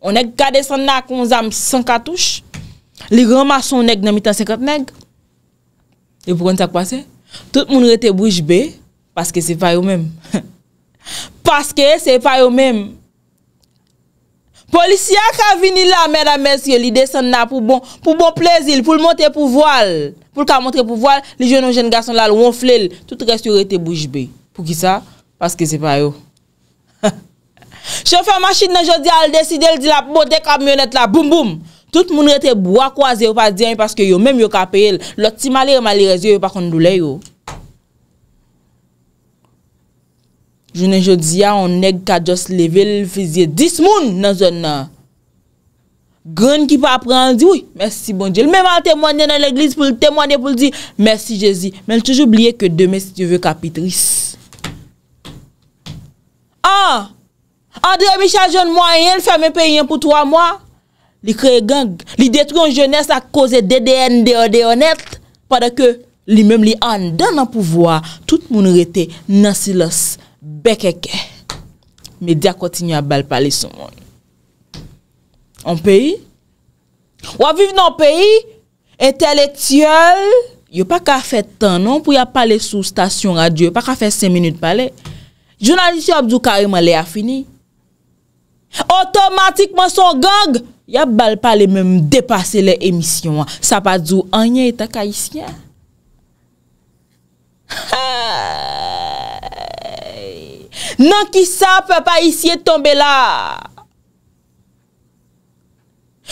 On ek ka desan na kon zanm san katouche. Li gran mason ek nan 1950 neg. E pou kon sa kwa se? Tout moun rete boujbe. Paske se pa yo men. Paske se pa yo men. Polisyak a vini la mèdame sio. Li desan na pou bon, bon plezil. Pou l montè pou voal. Pou l ka montè pou voal. Li jenon jen gason lal won flel. Tout resyo rete boujbe. Pou ki sa? Paske se pa yo men. Chefe machit nan jodi al desi del di la bote kamyonet la boum boum. Tout moun rete bo akwaze ou pa diyen. Paske yo mèm yo kape el. Loti mali ou mali rezi ou pa kondou le yo. Jounen jodi ya on neg kajos level fizye. Dis moun nan zon nan. Gren ki pa apren an di ou. Mèsi bon diyen. Mèman temwane nan l'eglise pou l'temwane pou l'di. Mèsi jezi. Mèl touj oubliye ke deme si te ve kapitris. Aaaa. Ah! Andre Omichan joun mwa yen, fèmè peyen pou 3 mwa. Li kre gen, li detri yon jounes a koze DDN D.O.D. onet. Padè ke li mèm li an, dan nan pouvoa, tout moun rete nasilos bekeke. Medi a kontinye a bal pali sou moun. An peyi? Ou aviv nan peyi? Entelektiyol? Yo pa ka fè tan non pou ya pale sou stasyon radio. Yo pa ka fè 5 minout pale. Jounalistye Abdukarim alè a fini. Otomatikman son gag Ya bal pa le menm depase le emisyon Sa pa djou anye ta ka isye Nan ki sa pa pa isye tombe la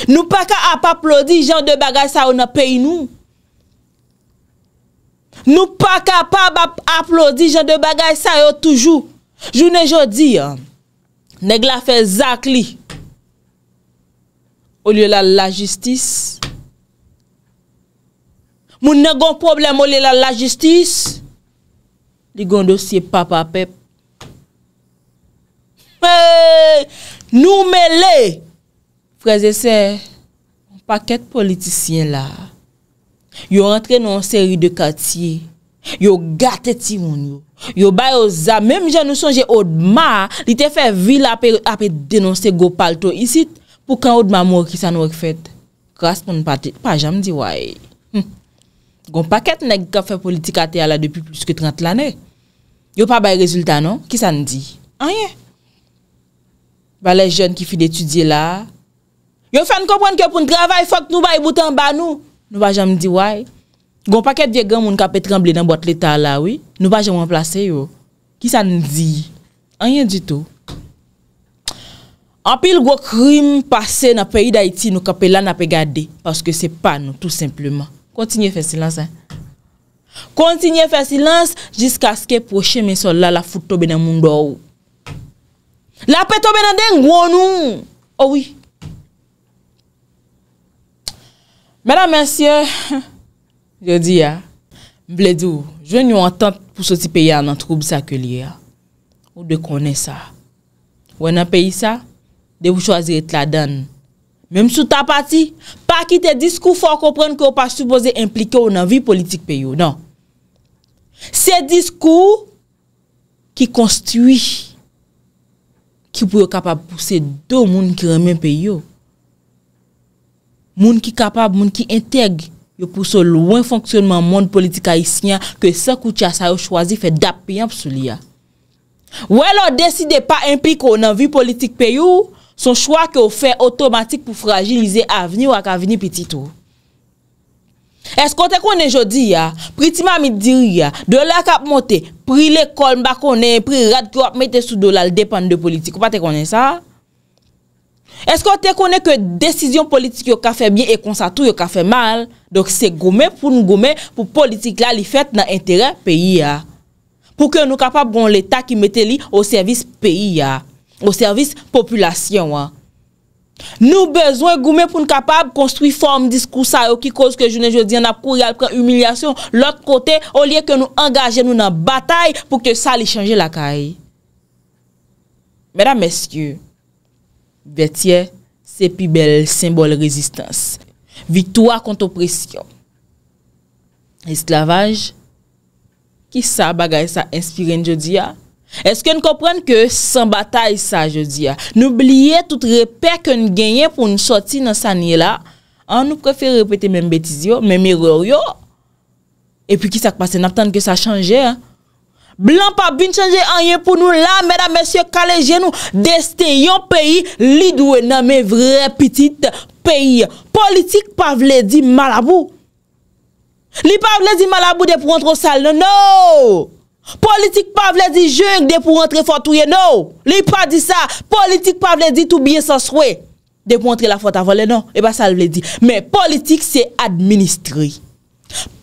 Nou pa ka ap aplodi jan de bagay sa yo na pey nou Nou pa ka pa ap aplodi jan de bagay sa yo toujou Jounen jodi an Neg la fè Zak li, ou li la la jistis. Moun negon problem ou li la la jistis, li gondosye papa pep. Hey, nou me le! Frèze se, paket politisyen la, yo rentre nou an seri de katye. Yo gate ti moun yo Yo bay oza Mem jen nou sonje od ma Li te fe vila api denonse go pal to isit Pou kan od ma mou ki san wak fet Gras pou nou pati Pa jen mdi woy Gon paket neg ka fe politika te ala Depi plus ke 30 lane Yo pa bay rezultat non Ki san di Anye Ba le jen ki fi detudye la Yo fen kopwen ki yo pou nkravay Fok nou bay boutan ba nou Nou bay jen mdi woy Gon pakè diè gen moun kapè tremble nan bòt lè ta la, wè? Nou pa jè mwen plase yo. Ki sa nè di? Anye di tou? Anpil gwo krim pase nan peyi d'Aiti, nou kapè la nan pey gade. Paske se pan nou, tout simplement. Kontinye fè silans, eh. Kontinye fè silans, jisk aske poche mè son la la foutou bè nan moun do ou. La pètou bè nan den gwo nou! Ou wè. Mè nan mè sè... Je di ya, mble di ou, jwen yon entente pou soti pe ya nan troub sa ke li ya. Ou de konen sa. Ou enan peyi sa, de ou chwazire tla dan. Mem sou ta pati, pa ki te diskou fò kompren ki ou pa suppose implike ou nan vi politik pe yo. Non. Se diskou ki konstui ki pou yo kapab pou se do moun ki remen pe yo. Moun ki kapab, moun ki entegre. yo pou sou lwen fonksyonman moun politika isknya ke sa koutia sa yo chwazi fe dap piyamp sou li ya. Ou el o deside pa impi kon an vi politik pe yo, son chwa ke o fe otomatik pou fragilize avni wak avni piti tou. Esk kon te konen jodi ya, pritima mi diri ya, do la kap monte, pri le kon bak konen, pri rad kwa ap mette sou do la l depan de politik, ou pa te konen sa? Esko te konen ke desisyon politik yo ka fe bien E konsatu yo ka fe mal Dok se gome pou nou gome Pou politik la li fet nan enteren peyi ya Pou ke nou kapab bon l'Etat ki mette li O servis peyi ya O servis populasyon wa Nou bezwen gome pou nou kapab Konstruy form diskousa Ou ki koz ke jounen je diyan ap kou Yal pren humilyasyon Lot kote o liye ke nou engaje nou nan batay Pou ke sa li chanje la kay Mèda mèsyou Betye, sepi bel, simbol rezistans, vitoua kont opresyon. Eslavaj, ki sa bagay sa inspiren jodi ya? Ah? Eske nou komprenn ke san batay sa jodi ya? Ah? Nou blye tout repè ke nou genye pou nou soti nan sanye la? An ah, nou prefè repète menm betiz yo, menm eror yo? E pi ki sa kpase naptenn ke sa chanje ya? Blan pa bin chanje an yen pou nou la Mèdam mèsyè kalè jè nou Destè yon peyi Li dwe nan mè vre piti peyi Politik pa vle di malabou Li pa vle di malabou De pou rentre sal nan nou Politik pa vle di jènk De pou rentre fòtou yen nou Li pa di sa Politik pa vle di tou bie sa swè De pou rentre la fòt avòle nan E ba sal vle di Men politik se administri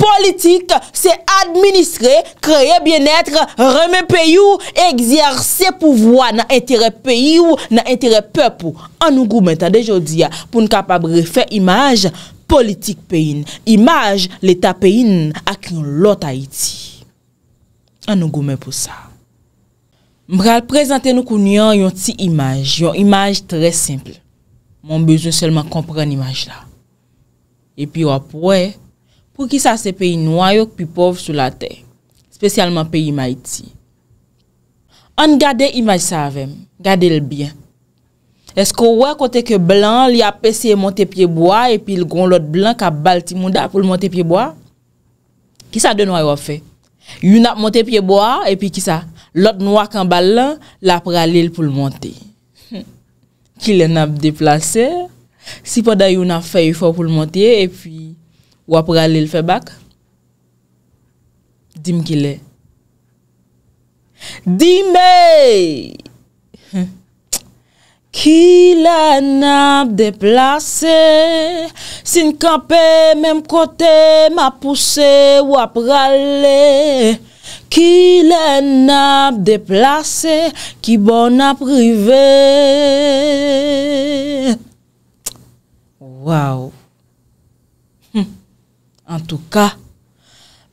Politik se administre, kreye bienetre, reme peyou, egziar se pouvoa nan entere peyou, nan entere pepou. Anou goumen ta dejo diya pou n kapabre fe imaj politik peyin. Imaj leta peyin ak yon lota iti. Anou goumen pou sa. Mbre al prezante nou kounyan yon ti imaj. Yon imaj tre simple. Mon bezo selman kompre an imaj la. E pi wap wey. pou ki sa se peyi noyok pi pov sou la tey, spesyalman peyi ma iti. An gade imaj sa avem, gade l biyen. Esko wè kote ke blan, li ap pesye monte piye boya, epi l gon lot blan ka bal ti mou da pou l monte piye boya? Ki sa de noyofè? Yon ap monte piye boya, epi ki sa lot noyok an bal lan, la pralil pou l monte. Hmm. Ki le nap deplase, si poda yon ap fè yon fo pou l monte, epi, Wap ralil fe bak? Dim ki le? Dim e! Ki la nap deplase, sin kape mem kote, ma puse wap ral le. Ki la nap deplase, ki bon ap rive. Waw! An tou ka,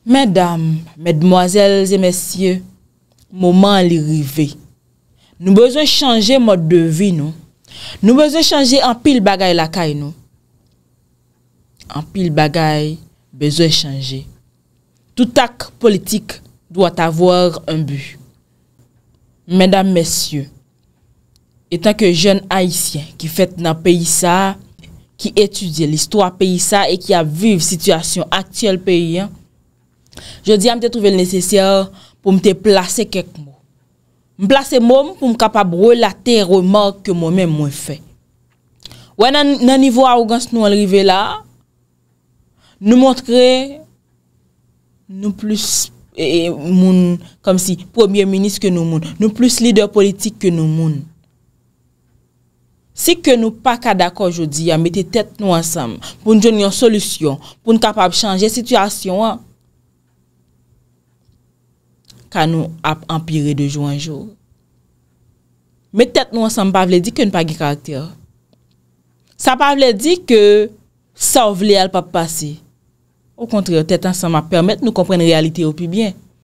mèdam, mèdmoazèlzè, mèsyè, mouman li rive. Nou bezon chanje mod de vi nou. Nou bezon chanje an pil bagay la kay nou. An pil bagay bezon chanje. Toutak politik doit avòr an bu. Mèdam, mèsyè, etan ke jèn haïsyen ki fèt nan peyi sa... ki etudye l'histoire peyi sa e ki ap vive situasyon aktyel peyi. Je di a mte trouve l'nesesye pou mte plase kek mou. Mplase mou pou m kapab relate remak ke mou men mwen fe. Ouè nan nivou a ou gans nou alrive la, nou montre nou plus e, e, moun, kom si, premier minis ke nou moun, nou plus lider politik ke nou moun. Se ke nou pa ka dako jodi a mette tet nou ansem pou nou joun yon solusyon, pou nou kapap chanje situasyon an, ka nou ap empire de jou anjou. Mette tet nou ansem pa vle di ke nou pa gi karte yo. Sa pa vle di ke sa ou vle al pap pase. Ou kontre yo, tet ansem a permette nou komprene realite yo pi bien.